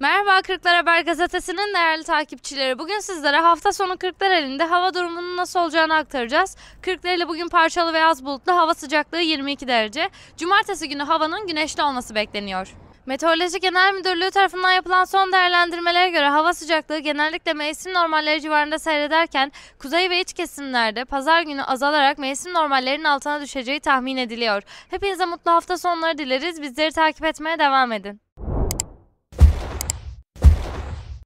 Merhaba Kırklar Haber Gazetesi'nin değerli takipçileri. Bugün sizlere hafta sonu Kırklar elinde hava durumunun nasıl olacağını aktaracağız. ile bugün parçalı ve az bulutlu hava sıcaklığı 22 derece. Cumartesi günü havanın güneşli olması bekleniyor. Meteoroloji Genel Müdürlüğü tarafından yapılan son değerlendirmelere göre hava sıcaklığı genellikle mevsim normalleri civarında seyrederken kuzey ve iç kesimlerde pazar günü azalarak mevsim normallerinin altına düşeceği tahmin ediliyor. Hepinize mutlu hafta sonları dileriz. Bizleri takip etmeye devam edin.